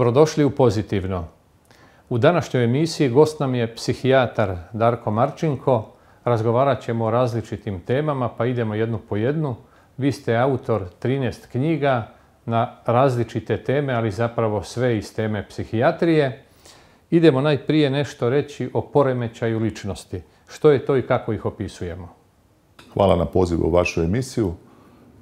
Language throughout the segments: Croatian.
Dobrodošli u Pozitivno. U današnjoj emisiji gost nam je psihijatar Darko Marčinko. Razgovarat ćemo o različitim temama, pa idemo jednu po jednu. Vi ste autor 13 knjiga na različite teme, ali zapravo sve iz teme psihijatrije. Idemo najprije nešto reći o poremećaju ličnosti. Što je to i kako ih opisujemo? Hvala na pozivu u vašu emisiju.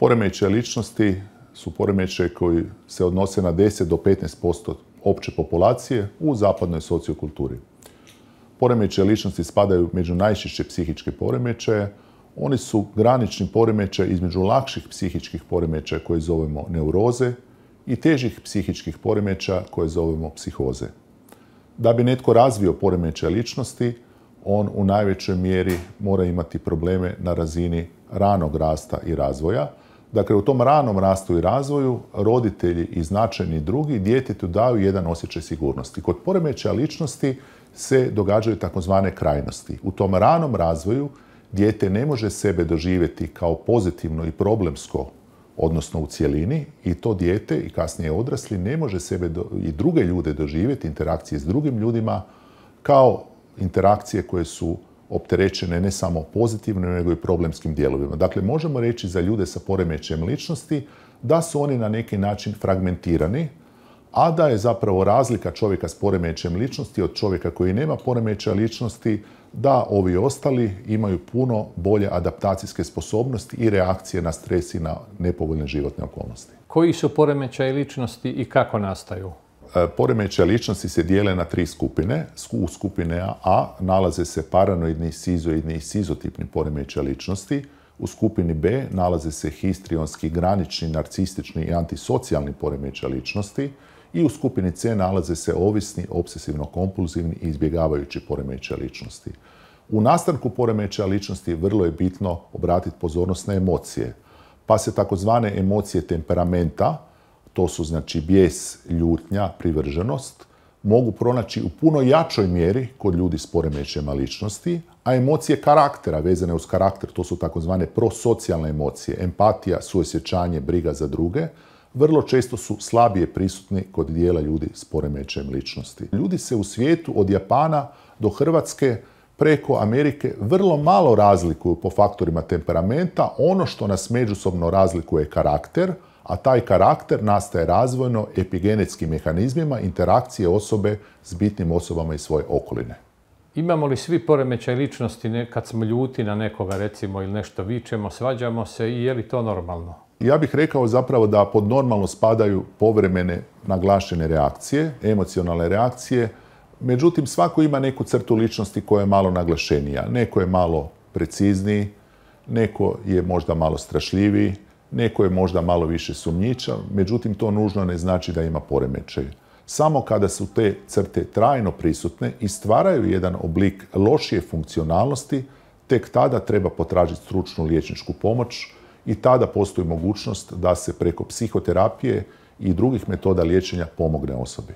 Poremećaj ličnosti su poremeće koji se odnose na 10 do 15% opće populacije u zapadnoj sociokulturi. Poremeće ličnosti spadaju među najčešće psihičke poremeće. Oni su granični poremeće između lakših psihičkih poremećaja koje zovemo neuroze i težih psihičkih poremeća koje zovemo psihoze. Da bi netko razvio poremeće ličnosti, on u najvećoj mjeri mora imati probleme na razini ranog rasta i razvoja, Dakle, u tom ranom rastu i razvoju roditelji i značajni drugi djetetu daju jedan osjećaj sigurnosti. Kod poremećaja ličnosti se događaju takozvane krajnosti. U tom ranom razvoju dijete ne može sebe doživjeti kao pozitivno i problemsko, odnosno u cjelini, i to dijete i kasnije odrasli ne može sebe i druge ljude doživjeti, interakcije s drugim ljudima, kao interakcije koje su opterećene ne samo pozitivnim, nego i problemskim dijelovima. Dakle, možemo reći za ljude sa poremećajem ličnosti da su oni na neki način fragmentirani, a da je zapravo razlika čovjeka s poremećajem ličnosti od čovjeka koji nema poremećaja ličnosti da ovi ostali imaju puno bolje adaptacijske sposobnosti i reakcije na stres i na nepovoljne životne okolnosti. Koji su poremećaje ličnosti i kako nastaju? E, poremeće ličnosti se dijele na tri skupine. U skupine A nalaze se paranoidni, sizoidni i sizotipni poremeće ličnosti. U skupini B nalaze se histrionski, granični, narcistični i antisocijalni poremeće ličnosti. I u skupini C nalaze se ovisni, obsesivno-kompulzivni i izbjegavajući poremeće ličnosti. U nastanku poremećaja ličnosti vrlo je bitno obratiti pozornost na emocije, pa se takozvane emocije temperamenta, to su znači bijes, ljutnja, privrženost, mogu pronaći u puno jačoj mjeri kod ljudi s poremećajima ličnosti, a emocije karaktera vezane uz karakter, to su takozvane prosocijalne emocije, empatija, suosjećanje, briga za druge, vrlo često su slabije prisutni kod dijela ljudi s poremećajem ličnosti. Ljudi se u svijetu od Japana do Hrvatske preko Amerike vrlo malo razlikuju po faktorima temperamenta. Ono što nas međusobno razlikuje je karakter, a taj karakter nastaje razvojno epigenetskim mehanizmima interakcije osobe s bitnim osobama iz svoje okoline. Imamo li svi poremećaj ličnosti kad smo ljuti na nekoga recimo ili nešto vičemo, svađamo se i je li to normalno? Ja bih rekao zapravo da pod normalno spadaju povremene naglašene reakcije, emocionalne reakcije. Međutim, svako ima neku crtu ličnosti koja je malo naglašenija. Neko je malo precizniji, neko je možda malo strašljiviji, Neko je možda malo više sumnjičav, međutim to nužno ne znači da ima poremećaje. Samo kada su te crte trajno prisutne i stvaraju jedan oblik lošije funkcionalnosti, tek tada treba potražiti stručnu liječničku pomoć i tada postoji mogućnost da se preko psihoterapije i drugih metoda liječenja pomogne osobi.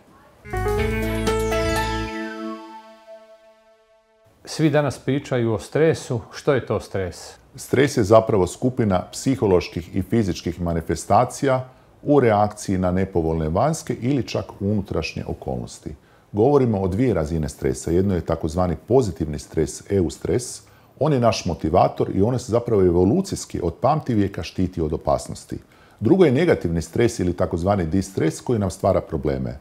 Svi danas pričaju o stresu. Što je to stres? Stres je zapravo skupina psiholoških i fizičkih manifestacija u reakciji na nepovoljne vanjske ili čak unutrašnje okolnosti. Govorimo o dvije razine stresa. Jedno je takozvani pozitivni stres, EU stres. On je naš motivator i on se zapravo evolucijski od vijeka štiti od opasnosti. Drugo je negativni stres ili takozvani distres koji nam stvara probleme.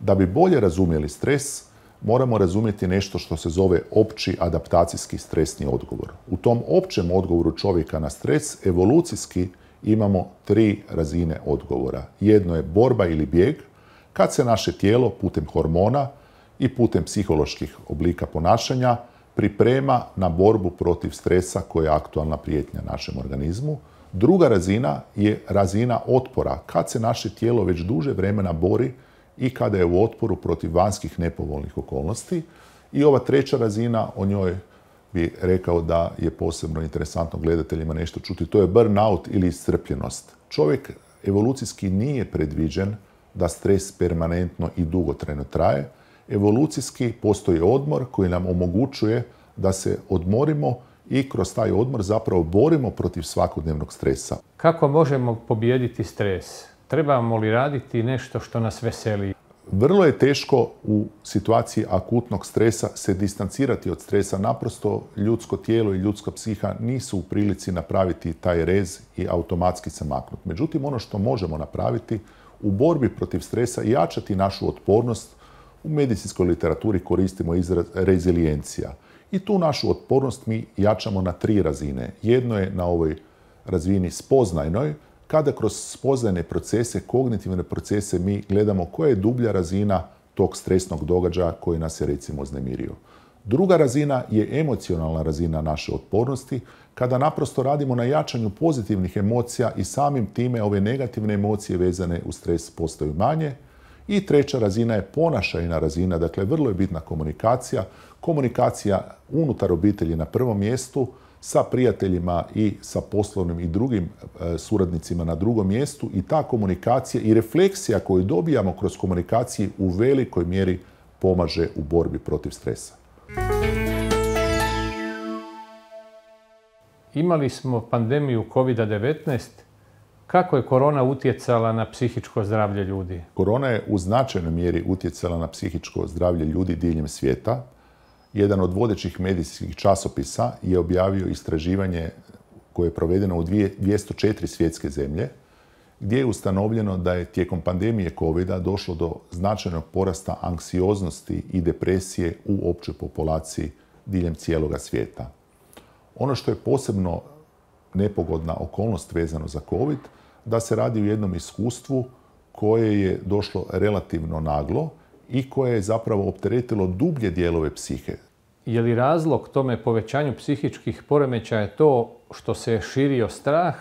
Da bi bolje razumjeli stres, moramo razumjeti nešto što se zove opći adaptacijski stresni odgovor. U tom općem odgovoru čovjeka na stres evolucijski imamo tri razine odgovora. Jedno je borba ili bijeg, kad se naše tijelo putem hormona i putem psiholoških oblika ponašanja priprema na borbu protiv stresa koja je aktualna prijetnja našem organizmu. Druga razina je razina otpora, kad se naše tijelo već duže vremena bori i kada je u otporu protiv vanjskih nepovoljnih okolnosti. I ova treća razina, o njoj bi rekao da je posebno interesantno gledateljima nešto čuti. To je burnout ili iscrpljenost. Čovjek evolucijski nije predviđen da stres permanentno i dugotrajno traje. Evolucijski postoji odmor koji nam omogućuje da se odmorimo i kroz taj odmor zapravo borimo protiv svakodnevnog stresa. Kako možemo pobijediti stres? Trebamo li raditi nešto što nas veseli? Vrlo je teško u situaciji akutnog stresa se distancirati od stresa. Naprosto ljudsko tijelo i ljudska psiha nisu u prilici napraviti taj rez i automatski se maknuti. Međutim, ono što možemo napraviti u borbi protiv stresa i jačati našu otpornost, u medicinskoj literaturi koristimo izraz rezilijencija. I tu našu otpornost mi jačamo na tri razine. Jedno je na ovoj razini spoznajnoj, kada kroz spoznajne procese, kognitivne procese mi gledamo koja je dublja razina tog stresnog događaja koji nas je recimo znemirio. Druga razina je emocionalna razina naše otpornosti, kada naprosto radimo na jačanju pozitivnih emocija i samim time ove negativne emocije vezane u stres postaju manje. I treća razina je ponašajna razina, dakle vrlo je bitna komunikacija. Komunikacija unutar obitelji na prvom mjestu, sa prijateljima i sa poslovnim i drugim e, suradnicima na drugom mjestu i ta komunikacija i refleksija koju dobijamo kroz komunikaciju u velikoj mjeri pomaže u borbi protiv stresa. Imali smo pandemiju COVID-19. Kako je korona utjecala na psihičko zdravlje ljudi? Korona je u značajnoj mjeri utjecala na psihičko zdravlje ljudi diljem svijeta jedan od vodećih medijskih časopisa je objavio istraživanje koje je provedeno u 204 svjetske zemlje, gdje je ustanovljeno da je tijekom pandemije covid došlo do značajnog porasta anksioznosti i depresije u općoj populaciji diljem cijeloga svijeta. Ono što je posebno nepogodna okolnost vezano za COVID, da se radi u jednom iskustvu koje je došlo relativno naglo i koje je zapravo opteretilo dublje dijelove psihe. Je li razlog tome povećanju psihičkih poremećaja to što se širio strah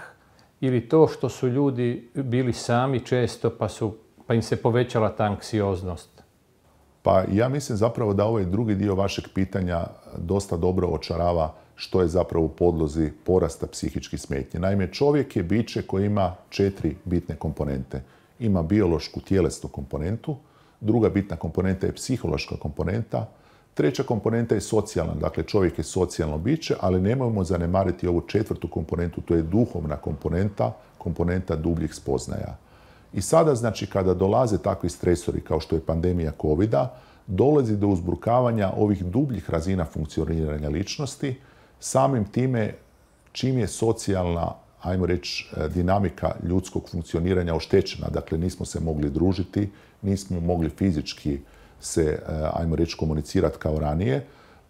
ili to što su ljudi bili sami često pa, su, pa im se povećala ta anksioznost? Pa ja mislim zapravo da ovaj drugi dio vašeg pitanja dosta dobro očarava što je zapravo u podlozi porasta psihičkih smetnje. Naime, čovjek je biće koji ima četiri bitne komponente. Ima biološku tjelesnu komponentu, Druga bitna komponenta je psihološka komponenta. Treća komponenta je socijalna, dakle čovjek je socijalno biće, ali nemojmo zanemariti ovu četvrtu komponentu, to je duhovna komponenta, komponenta dubljih spoznaja. I sada, znači, kada dolaze takvi stresori kao što je pandemija covid dolazi do uzbrukavanja ovih dubljih razina funkcioniranja ličnosti, samim time čim je socijalna, ajmo reći, eh, dinamika ljudskog funkcioniranja oštećena, dakle nismo se mogli družiti, nismo mogli fizički se, eh, ajmo reći, komunicirati kao ranije,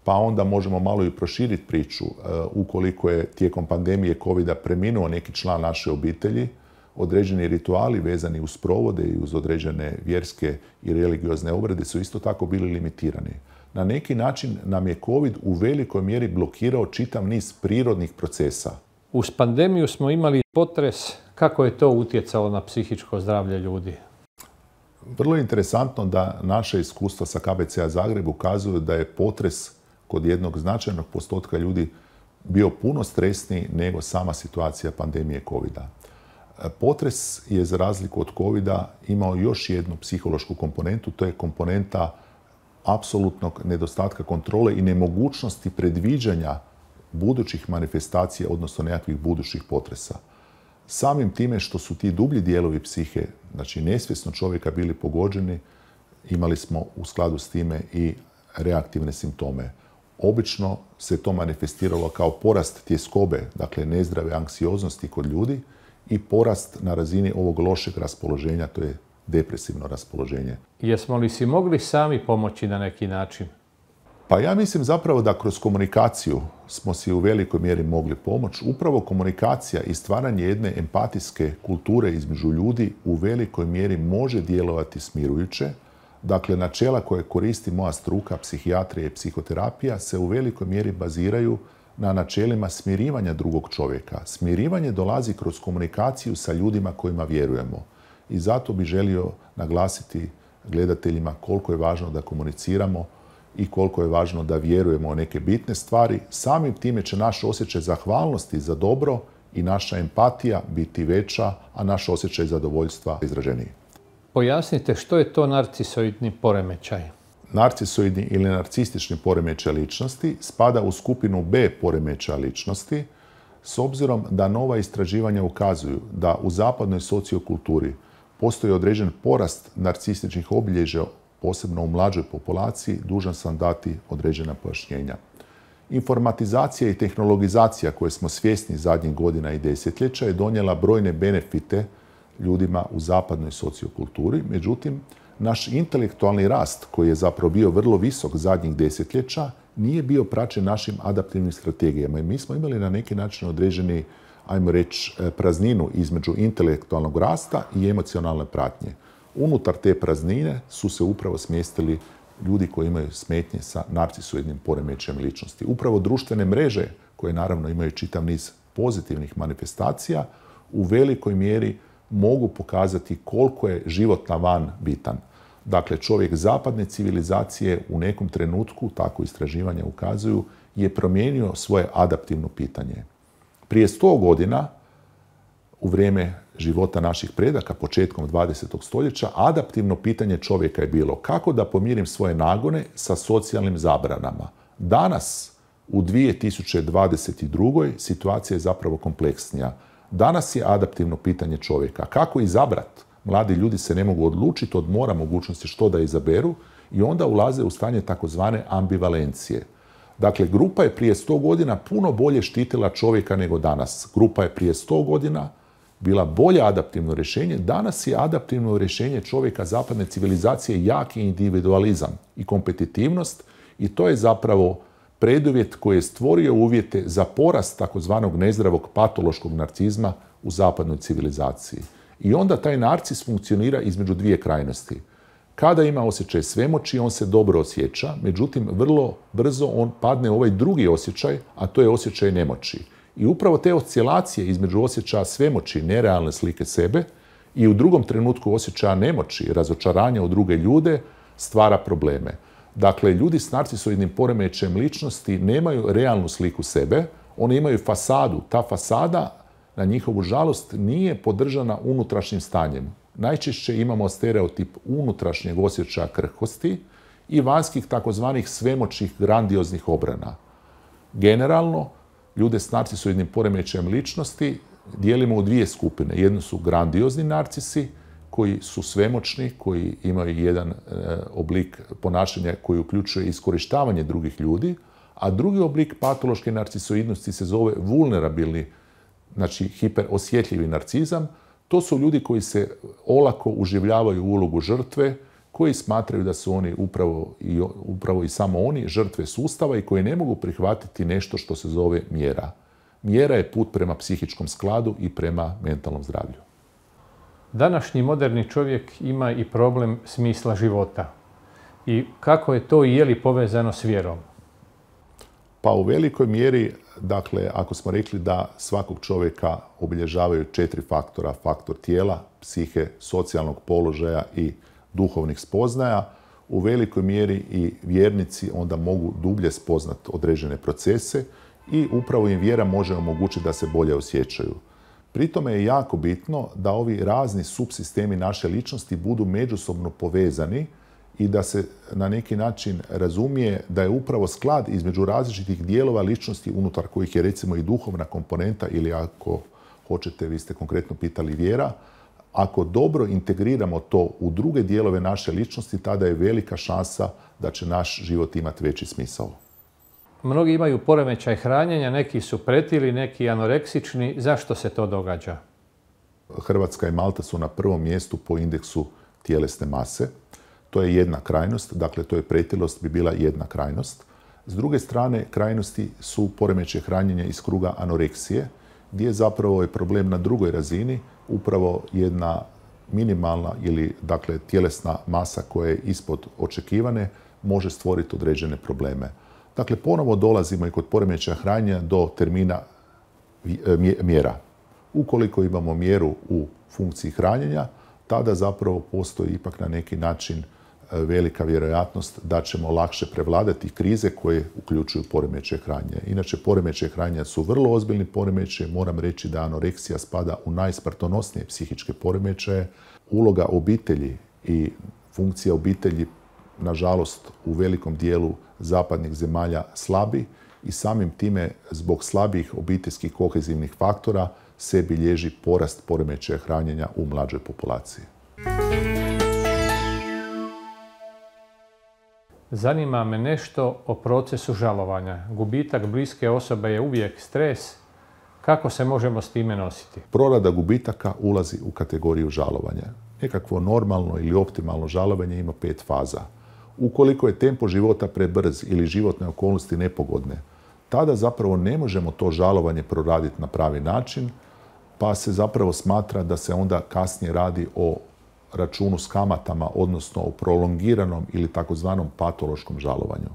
pa onda možemo malo i proširiti priču eh, ukoliko je tijekom pandemije covid preminuo neki član naše obitelji, određeni rituali vezani uz provode i uz određene vjerske i religiozne obrede su isto tako bili limitirani. Na neki način nam je COVID u velikoj mjeri blokirao čitav niz prirodnih procesa. Uz pandemiju smo imali potres. Kako je to utjecalo na psihičko zdravlje ljudi? Vrlo je interesantno da naše iskustva sa KBCA Zagreb ukazuju da je potres kod jednog značajnog postotka ljudi bio puno stresniji nego sama situacija pandemije covid -a. Potres je za razliku od covid imao još jednu psihološku komponentu, to je komponenta apsolutnog nedostatka kontrole i nemogućnosti predviđanja budućih manifestacija, odnosno nekakvih budućih potresa. Samim time što su ti dublji dijelovi psihe, znači nesvjesno čovjeka bili pogođeni, imali smo u skladu s time i reaktivne simptome. Obično se to manifestiralo kao porast tjeskobe, dakle nezdrave anksioznosti kod ljudi i porast na razini ovog lošeg raspoloženja, to je depresivno raspoloženje. Jesmo li si mogli sami pomoći na neki način? Pa ja mislim zapravo da kroz komunikaciju smo si u velikoj mjeri mogli pomoć. Upravo komunikacija i stvaranje jedne empatijske kulture između ljudi u velikoj mjeri može djelovati smirujuće. Dakle, načela koje koristi moja struka, psihijatrija i psihoterapija se u velikoj mjeri baziraju na načelima smirivanja drugog čovjeka. Smirivanje dolazi kroz komunikaciju sa ljudima kojima vjerujemo. I zato bi želio naglasiti gledateljima koliko je važno da komuniciramo i koliko je važno da vjerujemo u neke bitne stvari, samim time će naš osjećaj zahvalnosti za dobro i naša empatija biti veća, a naš osjećaj zadovoljstva izraženiji. Pojasnite što je to narcisoidni poremećaj? Narcisoidni ili narcistični poremećaj ličnosti spada u skupinu B poremećaja ličnosti, s obzirom da nova istraživanja ukazuju da u zapadnoj sociokulturi postoji određen porast narcističnih obilježja posebno u mlađoj populaciji, dužan sam dati određena pojašnjenja. Informatizacija i tehnologizacija koje smo svjesni zadnjih godina i desetljeća je donijela brojne benefite ljudima u zapadnoj sociokulturi, međutim, naš intelektualni rast koji je zapravo bio vrlo visok zadnjih desetljeća nije bio praćen našim adaptivnim strategijama i mi smo imali na neki način određeni ajmo reći prazninu između intelektualnog rasta i emocionalne pratnje. Unutar te praznine su se upravo smjestili ljudi koji imaju smetnje sa narcisoidnim poremećajem ličnosti. Upravo društvene mreže, koje naravno imaju čitav niz pozitivnih manifestacija, u velikoj mjeri mogu pokazati koliko je život na van bitan. Dakle, čovjek zapadne civilizacije u nekom trenutku, tako istraživanja ukazuju, je promijenio svoje adaptivno pitanje. Prije sto godina, u vrijeme života naših predaka početkom 20. stoljeća, adaptivno pitanje čovjeka je bilo kako da pomirim svoje nagone sa socijalnim zabranama. Danas, u 2022. situacija je zapravo kompleksnija. Danas je adaptivno pitanje čovjeka kako izabrati. Mladi ljudi se ne mogu odlučiti od mora mogućnosti što da izaberu i onda ulaze u stanje takozvane ambivalencije. Dakle, grupa je prije 100 godina puno bolje štitila čovjeka nego danas. Grupa je prije 100 godina bila bolje adaptivno rješenje, danas je adaptivno rješenje čovjeka zapadne civilizacije jaki individualizam i kompetitivnost i to je zapravo preduvjet koji je stvorio uvjete za porast takozvanog nezdravog patološkog narcizma u zapadnoj civilizaciji. I onda taj narcis funkcionira između dvije krajnosti. Kada ima osjećaj svemoći, on se dobro osjeća, međutim, vrlo brzo on padne u ovaj drugi osjećaj, a to je osjećaj nemoći. I upravo te oscilacije između osjećaja svemoći, nerealne slike sebe i u drugom trenutku osjećaja nemoći, razočaranja u druge ljude, stvara probleme. Dakle, ljudi s narcisoidnim poremećem ličnosti nemaju realnu sliku sebe, oni imaju fasadu. Ta fasada, na njihovu žalost, nije podržana unutrašnjim stanjem. Najčešće imamo stereotip unutrašnjeg osjećaja krhkosti i vanjskih takozvanih svemoćih grandioznih obrana. Generalno, ljude s narcisoidnim poremećajem ličnosti dijelimo u dvije skupine. Jedno su grandiozni narcisi, koji su svemoćni, koji imaju jedan e, oblik ponašanja koji uključuje iskorištavanje drugih ljudi, a drugi oblik patološke narcisoidnosti se zove vulnerabilni, znači hiperosjetljivi narcizam. To su ljudi koji se olako uživljavaju u ulogu žrtve, koji smatraju da su oni upravo i, upravo i samo oni žrtve sustava i koji ne mogu prihvatiti nešto što se zove mjera. Mjera je put prema psihičkom skladu i prema mentalnom zdravlju. Današnji moderni čovjek ima i problem smisla života. I kako je to i je li povezano s vjerom? Pa u velikoj mjeri, dakle, ako smo rekli da svakog čovjeka obilježavaju četiri faktora, faktor tijela, psihe, socijalnog položaja i duhovnih spoznaja, u velikoj mjeri i vjernici onda mogu dublje spoznat određene procese i upravo im vjera može omogućiti da se bolje osjećaju. Pri tome je jako bitno da ovi razni subsistemi naše ličnosti budu međusobno povezani i da se na neki način razumije da je upravo sklad između različitih dijelova ličnosti unutar kojih je recimo i duhovna komponenta ili ako hoćete, vi ste konkretno pitali vjera, ako dobro integriramo to u druge dijelove naše ličnosti, tada je velika šansa da će naš život imati veći smisao. Mnogi imaju poremećaj hranjenja, neki su pretili, neki anoreksični. Zašto se to događa? Hrvatska i Malta su na prvom mjestu po indeksu tijelesne mase. To je jedna krajnost, dakle to je pretilost bi bila jedna krajnost. S druge strane, krajnosti su poremeće hranjenja iz kruga anoreksije, gdje zapravo je problem na drugoj razini, upravo jedna minimalna ili dakle tjelesna masa koja je ispod očekivane može stvoriti određene probleme. Dakle, ponovo dolazimo i kod poremećaja hranjenja do termina e, mjera. Ukoliko imamo mjeru u funkciji hranjenja, tada zapravo postoji ipak na neki način velika vjerojatnost da ćemo lakše prevladati krize koje uključuju poremeće hranje. Inače, poremeće hranje su vrlo ozbiljni poremeće. Moram reći da anoreksija spada u najsmrtonosnije psihičke poremeće. Uloga obitelji i funkcija obitelji, nažalost, u velikom dijelu zapadnih zemalja slabi i samim time zbog slabih obiteljskih kohezivnih faktora se bilježi porast poremećaja hranjenja u mlađoj populaciji. Zanima me nešto o procesu žalovanja. Gubitak bliske osobe je uvijek stres. Kako se možemo s time nositi? Prorada gubitaka ulazi u kategoriju žalovanja. Nekakvo normalno ili optimalno žalovanje ima pet faza. Ukoliko je tempo života prebrz ili životne okolnosti nepogodne, tada zapravo ne možemo to žalovanje proraditi na pravi način, pa se zapravo smatra da se onda kasnije radi o računu s kamatama, odnosno o prolongiranom ili takozvanom patološkom žalovanju.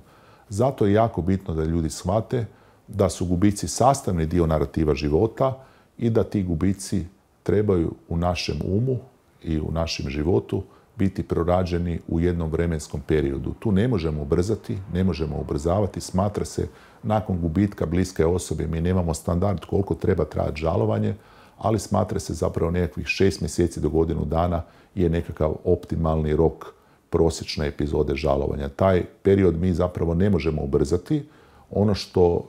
Zato je jako bitno da ljudi shvate da su gubici sastavni dio narativa života i da ti gubici trebaju u našem umu i u našem životu biti prorađeni u jednom vremenskom periodu. Tu ne možemo ubrzati, ne možemo ubrzavati. Smatra se, nakon gubitka bliske osobe mi nemamo standard koliko treba trajati žalovanje, ali smatra se zapravo nekakvih šest mjeseci do godinu dana je nekakav optimalni rok prosječne epizode žalovanja. Taj period mi zapravo ne možemo ubrzati. Ono što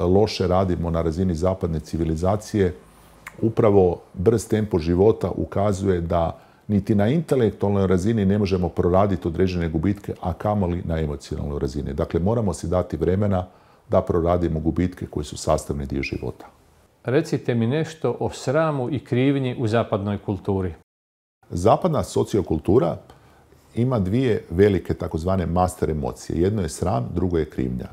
loše radimo na razini zapadne civilizacije, upravo brz tempo života ukazuje da niti na intelektualnoj razini ne možemo proraditi određene gubitke, a kamoli na emocionalnoj razini. Dakle, moramo si dati vremena da proradimo gubitke koji su sastavni dio života. Recite mi nešto o sramu i krivnji u zapadnoj kulturi. Zapadna sociokultura ima dvije velike takozvane master emocije. Jedno je sram, drugo je krivnja.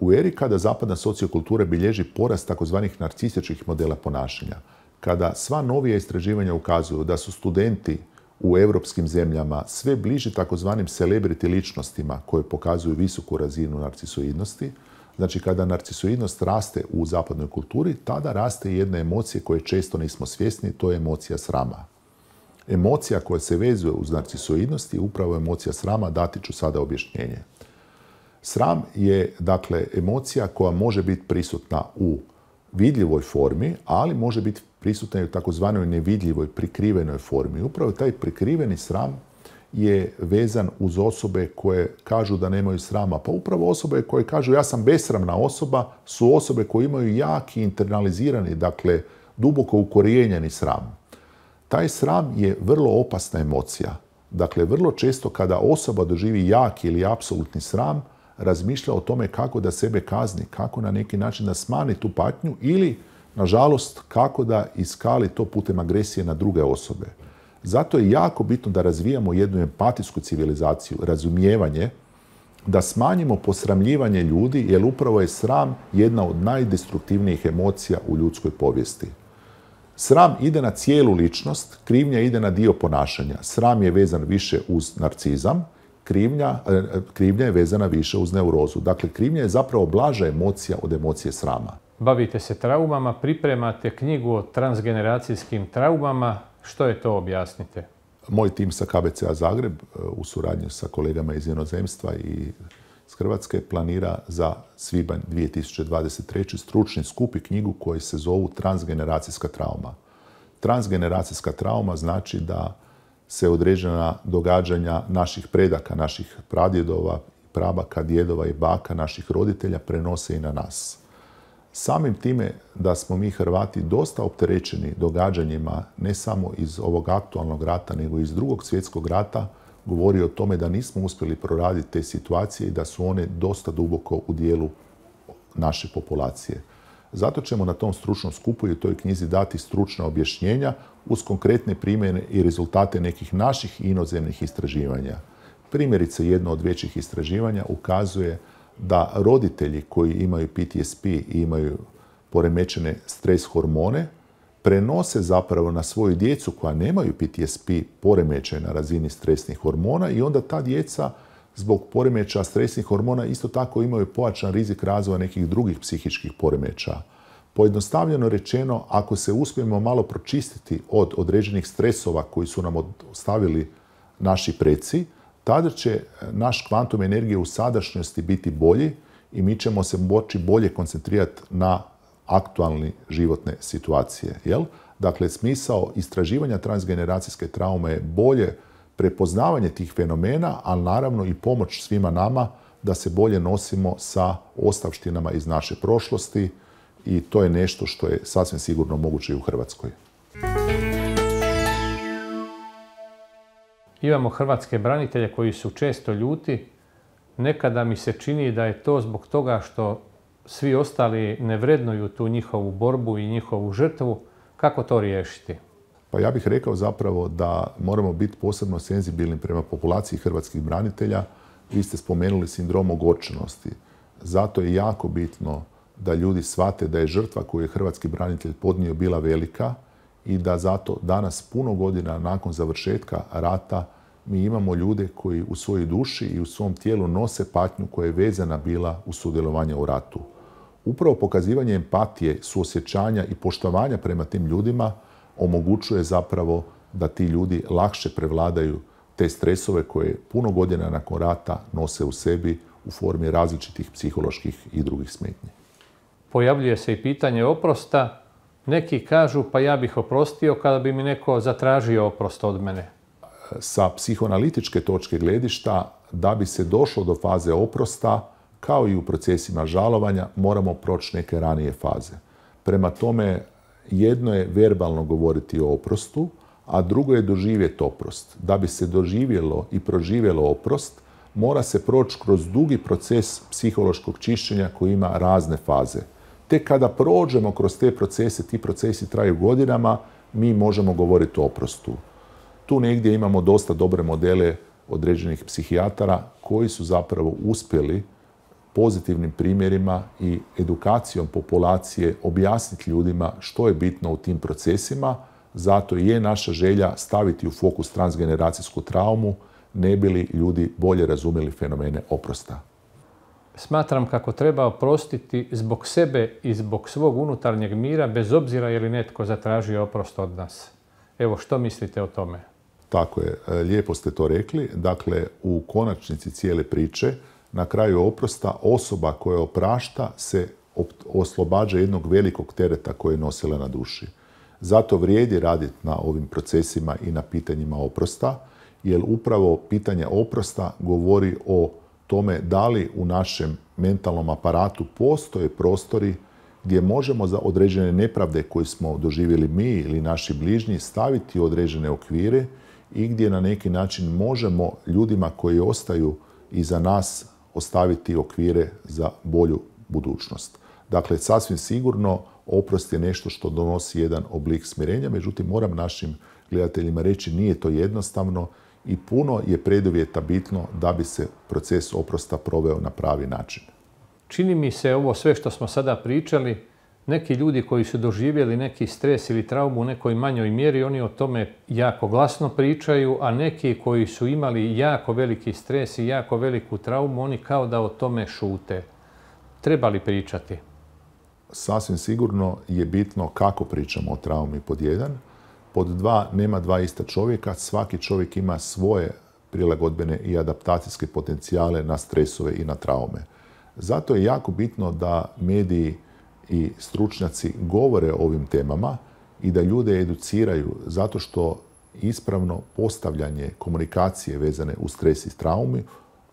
U eri kada zapadna sociokultura bilježi porast takozvanih narcističkih modela ponašanja, kada sva novija istraživanja ukazuju da su studenti u europskim zemljama sve bliži takozvanim celebrity ličnostima koje pokazuju visoku razinu narcisoidnosti, Znači, kada narcisoidnost raste u zapadnoj kulturi, tada raste jedna emocija koje često nismo svjesni, to je emocija srama. Emocija koja se vezuje uz narcisoidnost je upravo emocija srama, dati ću sada objašnjenje. Sram je, dakle, emocija koja može biti prisutna u vidljivoj formi, ali može biti prisutna i u takozvanoj nevidljivoj, prikrivenoj formi. Upravo taj prikriveni sram je vezan uz osobe koje kažu da nemaju srama. Pa upravo osobe koje kažu ja sam besramna osoba su osobe koje imaju jaki internalizirani, dakle duboko ukorijenjeni sram. Taj sram je vrlo opasna emocija. Dakle, vrlo često kada osoba doživi jaki ili apsolutni sram, razmišlja o tome kako da sebe kazni, kako na neki način da smani tu patnju ili, nažalost, kako da iskali to putem agresije na druge osobe. Zato je jako bitno da razvijamo jednu empatijsku civilizaciju, razumijevanje, da smanjimo posramljivanje ljudi, jer upravo je sram jedna od najdestruktivnijih emocija u ljudskoj povijesti. Sram ide na cijelu ličnost, krivnja ide na dio ponašanja. Sram je vezan više uz narcizam, krivnja, e, je vezana više uz neurozu. Dakle, krivnja je zapravo blaža emocija od emocije srama. Bavite se traumama, pripremate knjigu o transgeneracijskim traumama, što je to objasnite? Moj tim sa KBCA Zagreb e, u suradnju sa kolegama iz inozemstva i s Hrvatske planira za svibanj 2023. stručni skup i knjigu koji se zovu Transgeneracijska trauma. Transgeneracijska trauma znači da se određena događanja naših predaka, naših pradjedova, prabaka, djedova i baka, naših roditelja prenose i na nas. Samim time da smo mi Hrvati dosta opterećeni događanjima ne samo iz ovog aktualnog rata nego iz drugog svjetskog rata govori o tome da nismo uspjeli proraditi te situacije i da su one dosta duboko u dijelu naše populacije. Zato ćemo na tom stručnom skupu i u toj knjizi dati stručna objašnjenja uz konkretne primjene i rezultate nekih naših inozemnih istraživanja. Primjerice, jedno od većih istraživanja ukazuje da roditelji koji imaju PTSP i imaju poremećene stres hormone prenose zapravo na svoju djecu koja nemaju PTSP poremećaj na razini stresnih hormona i onda ta djeca zbog poremeća stresnih hormona isto tako imaju pojačan rizik razvoja nekih drugih psihičkih poremeća. Pojednostavljeno rečeno, ako se uspijemo malo pročistiti od određenih stresova koji su nam ostavili naši preci, tada će e, naš kvantum energije u sadašnjosti biti bolji i mi ćemo se moći bolje koncentrirati na aktualni životne situacije. Jel? Dakle, smisao istraživanja transgeneracijske traume je bolje prepoznavanje tih fenomena, ali naravno i pomoć svima nama da se bolje nosimo sa ostavštinama iz naše prošlosti i to je nešto što je sasvim sigurno moguće i u Hrvatskoj. Imamo hrvatske branitelje koji su često ljuti. Nekada mi se čini da je to zbog toga što svi ostali ne vrednuju tu njihovu borbu i njihovu žrtvu. Kako to riješiti? Pa ja bih rekao zapravo da moramo biti posebno senzibilni prema populaciji hrvatskih branitelja. Vi ste spomenuli sindrom ogorčenosti. Zato je jako bitno da ljudi shvate da je žrtva koju je hrvatski branitelj podnio bila velika i da zato danas puno godina nakon završetka rata mi imamo ljude koji u svojoj duši i u svom tijelu nose patnju koja je vezana bila u sudjelovanje u ratu. Upravo pokazivanje empatije, suosjećanja i poštovanja prema tim ljudima omogućuje zapravo da ti ljudi lakše prevladaju te stresove koje puno godina nakon rata nose u sebi u formi različitih psiholoških i drugih smetnji. Pojavljuje se i pitanje oprosta neki kažu pa ja bih oprostio kada bi mi neko zatražio oprost od mene. Sa psihoanalitičke točke gledišta, da bi se došlo do faze oprosta, kao i u procesima žalovanja, moramo proći neke ranije faze. Prema tome, jedno je verbalno govoriti o oprostu, a drugo je doživjeti oprost. Da bi se doživjelo i proživjelo oprost, mora se proći kroz dugi proces psihološkog čišćenja koji ima razne faze te kada prođemo kroz te procese, ti procesi traju godinama, mi možemo govoriti o oprostu. Tu negdje imamo dosta dobre modele određenih psihijatara koji su zapravo uspjeli pozitivnim primjerima i edukacijom populacije objasniti ljudima što je bitno u tim procesima. Zato je naša želja staviti u fokus transgeneracijsku traumu ne bi li ljudi bolje razumjeli fenomene oprosta smatram kako treba oprostiti zbog sebe i zbog svog unutarnjeg mira, bez obzira je li netko zatražio oprost od nas. Evo, što mislite o tome? Tako je, e, lijepo ste to rekli. Dakle, u konačnici cijele priče, na kraju oprosta, osoba koja oprašta se oslobađa jednog velikog tereta koje je nosila na duši. Zato vrijedi raditi na ovim procesima i na pitanjima oprosta, jer upravo pitanje oprosta govori o tome da li u našem mentalnom aparatu postoje prostori gdje možemo za određene nepravde koje smo doživjeli mi ili naši bližnji staviti određene okvire i gdje na neki način možemo ljudima koji ostaju iza nas ostaviti okvire za bolju budućnost. Dakle, sasvim sigurno oprost je nešto što donosi jedan oblik smirenja, međutim moram našim gledateljima reći nije to jednostavno i puno je preduvjeta bitno da bi se proces oprosta proveo na pravi način. Čini mi se ovo sve što smo sada pričali, neki ljudi koji su doživjeli neki stres ili traumu u nekoj manjoj mjeri, oni o tome jako glasno pričaju, a neki koji su imali jako veliki stres i jako veliku traumu, oni kao da o tome šute. Treba li pričati? Sasvim sigurno je bitno kako pričamo o traumi pod jedan, pod dva, nema dva ista čovjeka, svaki čovjek ima svoje prilagodbene i adaptacijske potencijale na stresove i na traume. Zato je jako bitno da mediji i stručnjaci govore o ovim temama i da ljude educiraju zato što ispravno postavljanje komunikacije vezane u stres i traumi,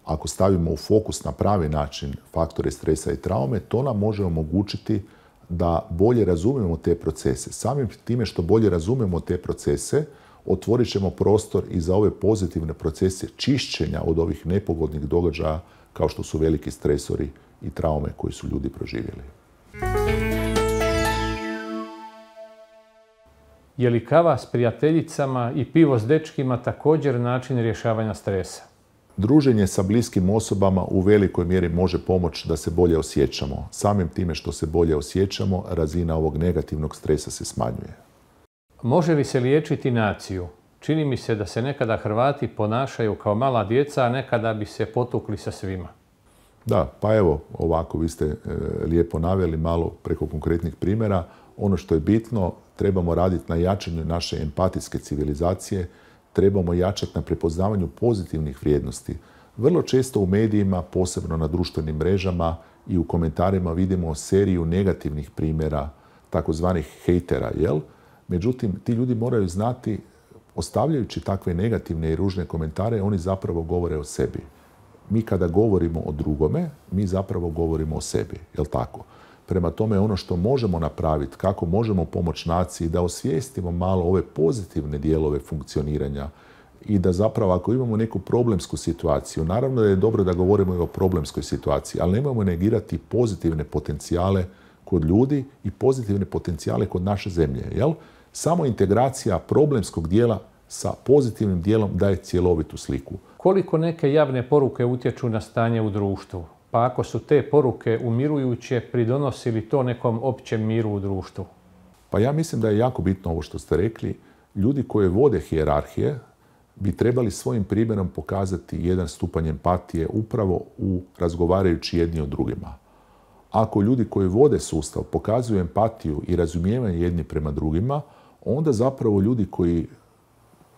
ako stavimo u fokus na pravi način faktore stresa i traume, to nam može omogućiti da bolje razumijemo te procese. Samim time što bolje razumijemo te procese, otvorit ćemo prostor i za ove pozitivne procese čišćenja od ovih nepogodnih događaja kao što su veliki stresori i traume koji su ljudi proživjeli. Je li kava s prijateljicama i pivo s dečkima također način rješavanja stresa? druženje sa bliskim osobama u velikoj mjeri može pomoći da se bolje osjećamo. Samim time što se bolje osjećamo, razina ovog negativnog stresa se smanjuje. Može li se liječiti naciju? Čini mi se da se nekada Hrvati ponašaju kao mala djeca, a nekada bi se potukli sa svima. Da, pa evo, ovako vi ste e, lijepo naveli malo preko konkretnih primjera. Ono što je bitno, trebamo raditi na jačanju naše empatijske civilizacije, trebamo jačati na prepoznavanju pozitivnih vrijednosti. Vrlo često u medijima, posebno na društvenim mrežama i u komentarima vidimo seriju negativnih primjera takozvanih hejtera, jel? Međutim, ti ljudi moraju znati, ostavljajući takve negativne i ružne komentare, oni zapravo govore o sebi. Mi kada govorimo o drugome, mi zapravo govorimo o sebi, jel tako? Prema tome, ono što možemo napraviti, kako možemo pomoći naciji, da osvijestimo malo ove pozitivne dijelove funkcioniranja i da zapravo ako imamo neku problemsku situaciju, naravno da je dobro da govorimo i o problemskoj situaciji, ali nemojmo negirati pozitivne potencijale kod ljudi i pozitivne potencijale kod naše zemlje. Jel? Samo integracija problemskog dijela sa pozitivnim dijelom daje cjelovitu sliku. Koliko neke javne poruke utječu na stanje u društvu? Pa ako su te poruke umirujuće, pridonosili to nekom općem miru u društvu? Pa ja mislim da je jako bitno ovo što ste rekli. Ljudi koji vode hijerarhije bi trebali svojim primjerom pokazati jedan stupanj empatije upravo u razgovarajući jedni o drugima. Ako ljudi koji vode sustav pokazuju empatiju i razumijevanje jedni prema drugima, onda zapravo ljudi koji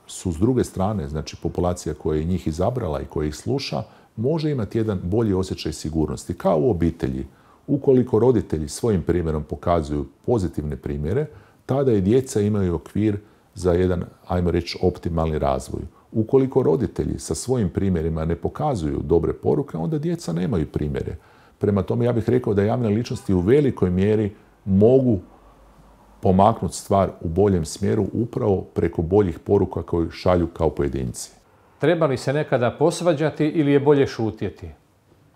su s druge strane, znači populacija koja je njih izabrala i koja ih sluša, može imati jedan bolji osjećaj sigurnosti, kao u obitelji. Ukoliko roditelji svojim primjerom pokazuju pozitivne primjere, tada i djeca imaju okvir za jedan, ajmo reći, optimalni razvoj. Ukoliko roditelji sa svojim primjerima ne pokazuju dobre poruke, onda djeca nemaju primjere. Prema tome ja bih rekao da javne ličnosti u velikoj mjeri mogu pomaknuti stvar u boljem smjeru upravo preko boljih poruka koje šalju kao pojedinci. Treba li se nekada posvađati ili je bolje šutjeti?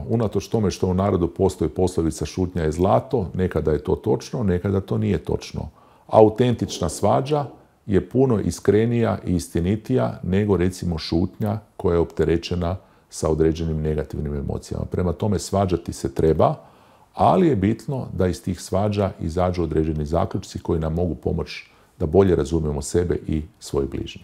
Unatoč tome što u narodu postoji poslovica šutnja je zlato, nekada je to točno, nekada to nije točno. Autentična svađa je puno iskrenija i istinitija nego recimo šutnja koja je opterećena sa određenim negativnim emocijama. Prema tome svađati se treba, ali je bitno da iz tih svađa izađu određeni zaključci koji nam mogu pomoći da bolje razumijemo sebe i svoje bližnje.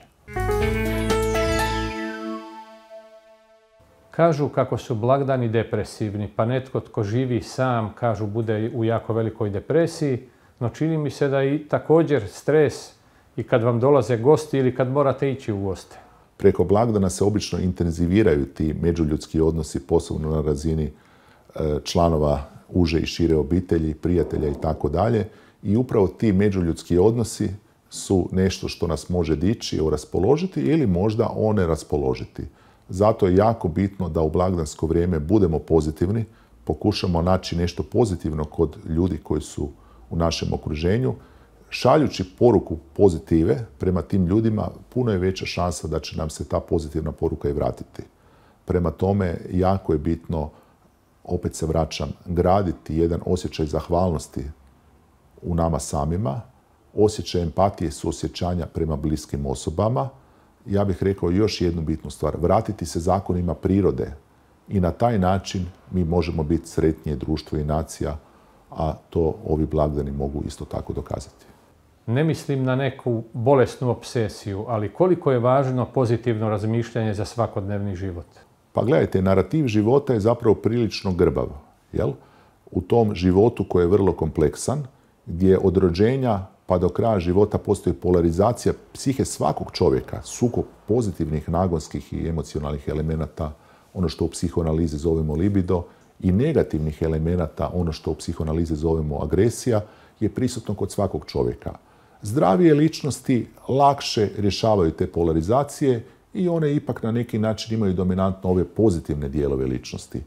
Kažu kako su blagdani depresivni, pa netko tko živi sam, kažu, bude u jako velikoj depresiji, no čini mi se da i također stres i kad vam dolaze gosti ili kad morate ići u goste. Preko blagdana se obično intenziviraju ti međuljudski odnosi, posebno na razini e, članova uže i šire obitelji, prijatelja i tako dalje. I upravo ti međuljudski odnosi su nešto što nas može dići, raspoložiti ili možda one raspoložiti. Zato je jako bitno da u blagdansko vrijeme budemo pozitivni, pokušamo naći nešto pozitivno kod ljudi koji su u našem okruženju, šaljući poruku pozitive prema tim ljudima, puno je veća šansa da će nam se ta pozitivna poruka i vratiti. Prema tome, jako je bitno, opet se vraćam, graditi jedan osjećaj zahvalnosti u nama samima, osjećaj empatije i suosjećanja prema bliskim osobama, ja bih rekao još jednu bitnu stvar, vratiti se zakonima prirode i na taj način mi možemo biti sretnije društvo i nacija, a to ovi blagdani mogu isto tako dokazati. Ne mislim na neku bolesnu obsesiju, ali koliko je važno pozitivno razmišljanje za svakodnevni život? Pa gledajte, narativ života je zapravo prilično grbav. Jel? U tom životu koji je vrlo kompleksan, gdje od rođenja pa do kraja života postoji polarizacija psihe svakog čovjeka, sukob pozitivnih nagonskih i emocionalnih elemenata, ono što u psihoanalizi zovemo libido, i negativnih elemenata, ono što u psihoanalizi zovemo agresija, je prisutno kod svakog čovjeka. Zdravije ličnosti lakše rješavaju te polarizacije i one ipak na neki način imaju dominantno ove pozitivne dijelove ličnosti.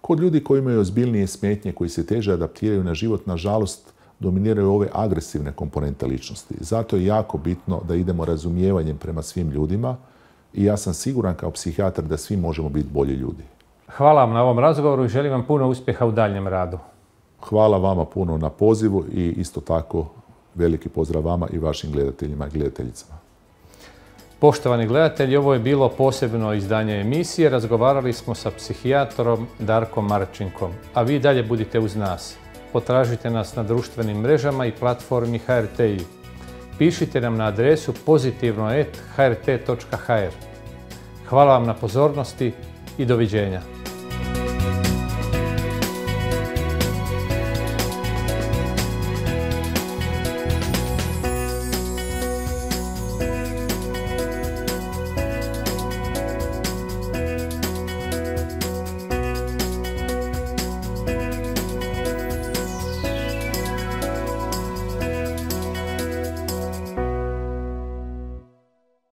Kod ljudi koji imaju ozbiljnije smetnje, koji se teže adaptiraju na život, nažalost, dominiraju ove agresivne komponente ličnosti. Zato je jako bitno da idemo razumijevanjem prema svim ljudima i ja sam siguran kao psihijatar da svi možemo biti bolji ljudi. Hvala vam na ovom razgovoru i želim vam puno uspjeha u daljem radu. Hvala vama puno na pozivu i isto tako veliki pozdrav vama i vašim gledateljima i gledateljicama. Poštovani gledatelji, ovo je bilo posebno izdanje emisije. Razgovarali smo sa psihijatrom Darkom Marčinkom. A vi dalje budite uz nas potražite nas na društvenim mrežama i platformi HRTI. Pišite nam na adresu pozitivno.hrt.hr. Hvala vam na pozornosti i doviđenja.